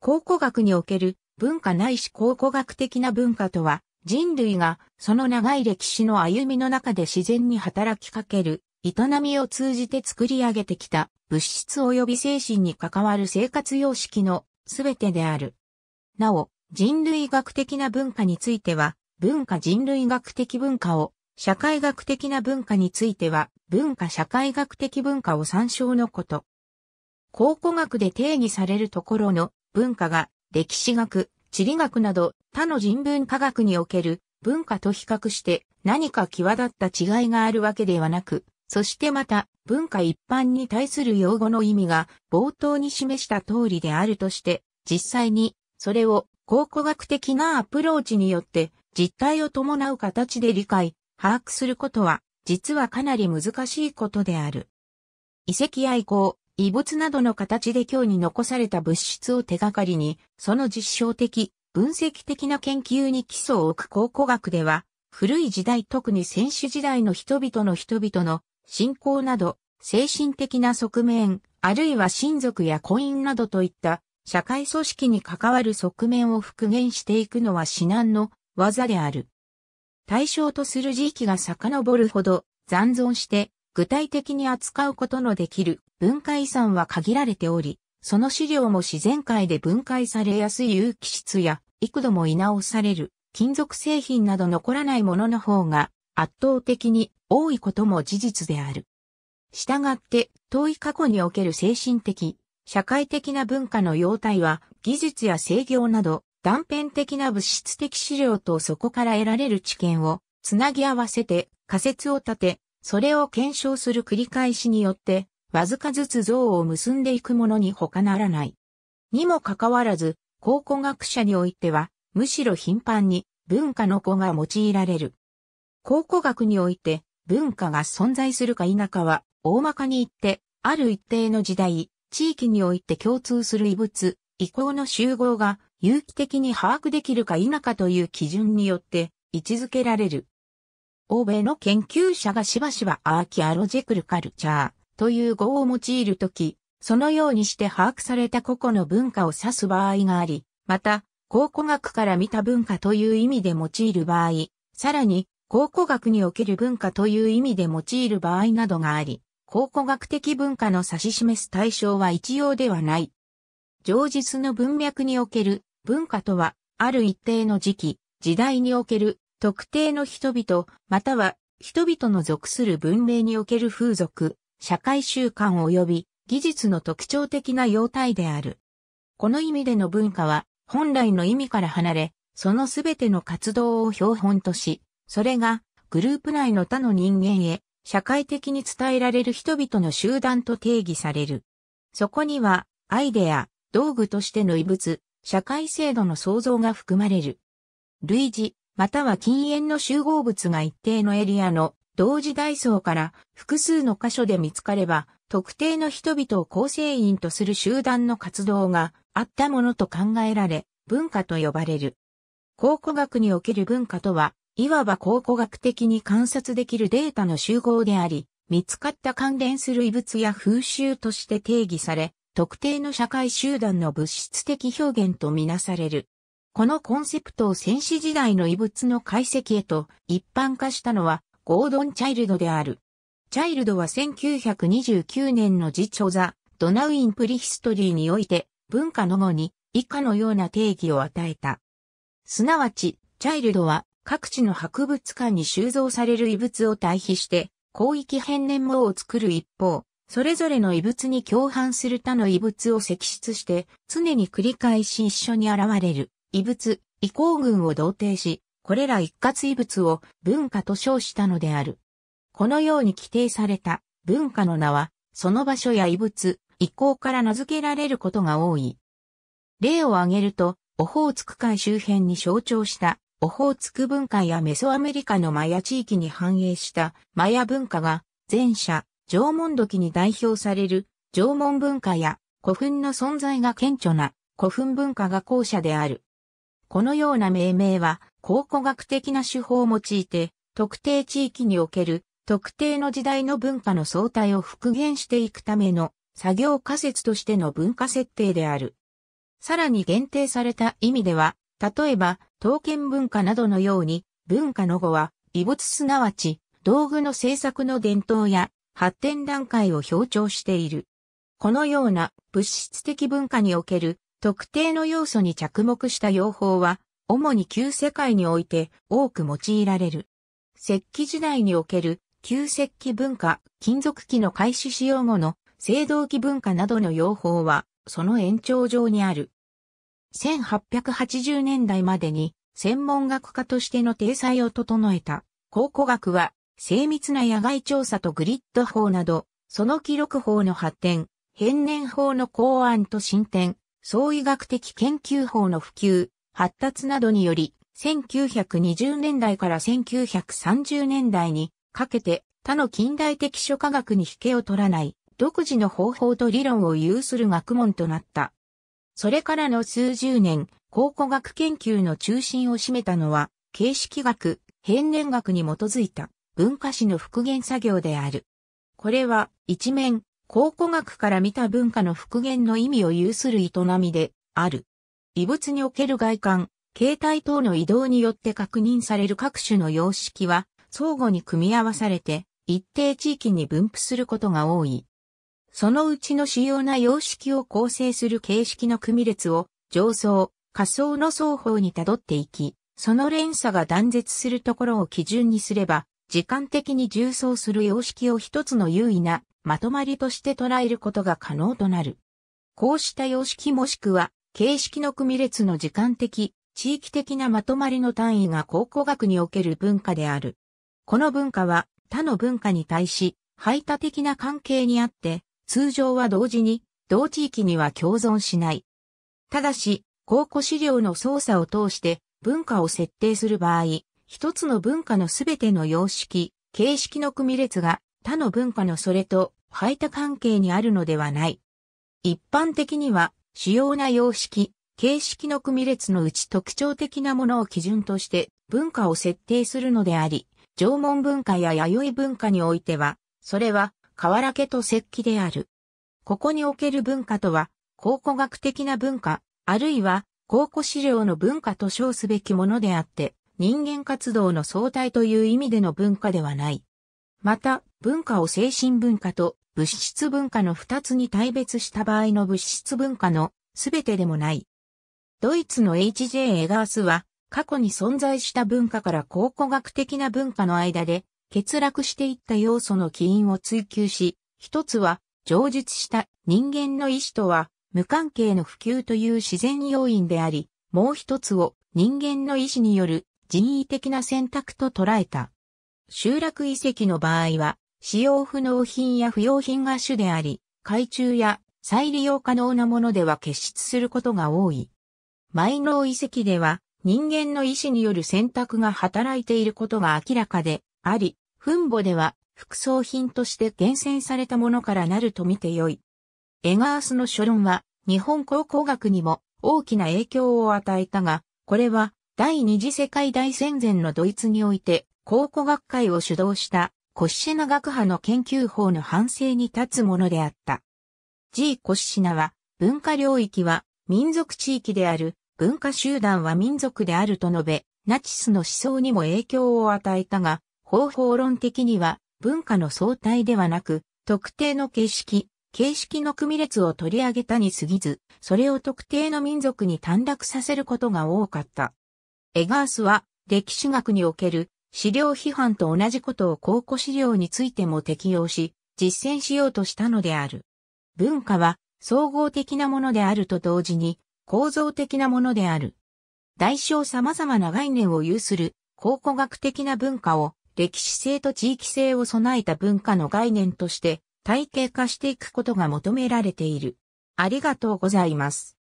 考古学における文化ないし考古学的な文化とは、人類がその長い歴史の歩みの中で自然に働きかける営みを通じて作り上げてきた物質及び精神に関わる生活様式のすべてである。なお、人類学的な文化については、文化人類学的文化を、社会学的な文化については、文化社会学的文化を参照のこと。考古学で定義されるところの文化が歴史学、地理学など他の人文科学における文化と比較して何か際立った違いがあるわけではなく、そしてまた文化一般に対する用語の意味が冒頭に示した通りであるとして、実際にそれを考古学的なアプローチによって実態を伴う形で理解、把握することは実はかなり難しいことである。遺跡愛好、遺物などの形で今日に残された物質を手がかりに、その実証的、分析的な研究に基礎を置く考古学では、古い時代特に先手時代の人々の人々の信仰など、精神的な側面、あるいは親族や婚姻などといった社会組織に関わる側面を復元していくのは至難の技である。対象とする時期が遡るほど残存して具体的に扱うことのできる文化遺産は限られており、その資料も自然界で分解されやすい有機質や幾度も居直される金属製品など残らないものの方が圧倒的に多いことも事実である。したがって遠い過去における精神的、社会的な文化の様態は技術や制御など断片的な物質的資料とそこから得られる知見をつなぎ合わせて仮説を立てそれを検証する繰り返しによって、わずかずつ像を結んでいくものに他ならない。にもかかわらず、考古学者においては、むしろ頻繁に文化の子が用いられる。考古学において、文化が存在するか否かは、大まかに言って、ある一定の時代、地域において共通する遺物、遺構の集合が有機的に把握できるか否かという基準によって位置づけられる。欧米の研究者がしばしばアーキアロジクルカルチャーという語を用いるとき、そのようにして把握された個々の文化を指す場合があり、また、考古学から見た文化という意味で用いる場合、さらに、考古学における文化という意味で用いる場合などがあり、考古学的文化の指し示す対象は一様ではない。上述の文脈における文化とは、ある一定の時期、時代における特定の人々、または人々の属する文明における風俗、社会習慣及び技術の特徴的な様態である。この意味での文化は本来の意味から離れ、そのすべての活動を標本とし、それがグループ内の他の人間へ社会的に伝えられる人々の集団と定義される。そこにはアイデア、道具としての異物、社会制度の創造が含まれる。類似、または禁煙の集合物が一定のエリアの同時代層から複数の箇所で見つかれば、特定の人々を構成員とする集団の活動があったものと考えられ、文化と呼ばれる。考古学における文化とは、いわば考古学的に観察できるデータの集合であり、見つかった関連する遺物や風習として定義され、特定の社会集団の物質的表現とみなされる。このコンセプトを戦士時代の遺物の解析へと一般化したのはゴードン・チャイルドである。チャイルドは1929年の自著ザ・ドナウィンプリヒストリーにおいて文化の後に以下のような定義を与えた。すなわち、チャイルドは各地の博物館に収蔵される遺物を対比して広域変年網を作る一方、それぞれの遺物に共犯する他の遺物を析出して常に繰り返し一緒に現れる。異物、異構群を同定し、これら一括異物を文化と称したのである。このように規定された文化の名は、その場所や異物、異構から名付けられることが多い。例を挙げると、オホーツク海周辺に象徴したオホーツク文化やメソアメリカのマヤ地域に反映したマヤ文化が前者縄文土器に代表される縄文文化や古墳の存在が顕著な古墳文化が後者である。このような命名は、考古学的な手法を用いて、特定地域における特定の時代の文化の相対を復元していくための作業仮説としての文化設定である。さらに限定された意味では、例えば、刀剣文化などのように、文化の語は、遺物すなわち、道具の制作の伝統や発展段階を表徴している。このような物質的文化における特定の要素に着目した用法は、主に旧世界において多く用いられる。石器時代における旧石器文化、金属器の開始使用後の青銅器文化などの用法は、その延長上にある。1880年代までに専門学科としての体裁を整えた考古学は精密な野外調査とグリッド法など、その記録法の発展、変年法の考案と進展、創意学的研究法の普及、発達などにより、1920年代から1930年代にかけて他の近代的諸科学に引けを取らない独自の方法と理論を有する学問となった。それからの数十年、考古学研究の中心を占めたのは、形式学、変年学に基づいた文化史の復元作業である。これは一面考古学から見た文化の復元の意味を有する営みである。異物における外観、形態等の移動によって確認される各種の様式は相互に組み合わされて一定地域に分布することが多い。そのうちの主要な様式を構成する形式の組列を上層、下層の双方に辿っていき、その連鎖が断絶するところを基準にすれば、時間的に重層する様式を一つの優位なまとまりとして捉えることが可能となる。こうした様式もしくは、形式の組列の時間的、地域的なまとまりの単位が考古学における文化である。この文化は他の文化に対し排他的な関係にあって、通常は同時に同地域には共存しない。ただし、考古資料の操作を通して文化を設定する場合、一つの文化のすべての様式、形式の組列が他の文化のそれと排他関係にあるのではない。一般的には主要な様式、形式の組列のうち特徴的なものを基準として文化を設定するのであり、縄文文化や弥生文化においては、それは河原家と石器である。ここにおける文化とは、考古学的な文化、あるいは考古資料の文化と称すべきものであって、人間活動の相対という意味での文化ではない。また、文化を精神文化と物質文化の二つに対別した場合の物質文化のすべてでもない。ドイツの H.J. エガースは、過去に存在した文化から考古学的な文化の間で、欠落していった要素の起因を追求し、一つは、上述した人間の意志とは、無関係の普及という自然要因であり、もう一つを人間の意志による人為的な選択と捉えた。集落遺跡の場合は、使用不能品や不要品が主であり、海中や再利用可能なものでは結出することが多い。埋納遺跡では、人間の意思による選択が働いていることが明らかであり、墳墓では、副葬品として厳選されたものからなると見てよい。エガースの書論は、日本考古学にも大きな影響を与えたが、これは第二次世界大戦前のドイツにおいて考古学会を主導したコッシナ学派の研究法の反省に立つものであった。G コッシナは文化領域は民族地域である文化集団は民族であると述べ、ナチスの思想にも影響を与えたが、方法論的には文化の相対ではなく、特定の形式、形式の組列を取り上げたに過ぎず、それを特定の民族に短絡させることが多かった。エガースは歴史学における資料批判と同じことを考古資料についても適用し、実践しようとしたのである。文化は総合的なものであると同時に構造的なものである。大小様々な概念を有する考古学的な文化を歴史性と地域性を備えた文化の概念として体系化していくことが求められている。ありがとうございます。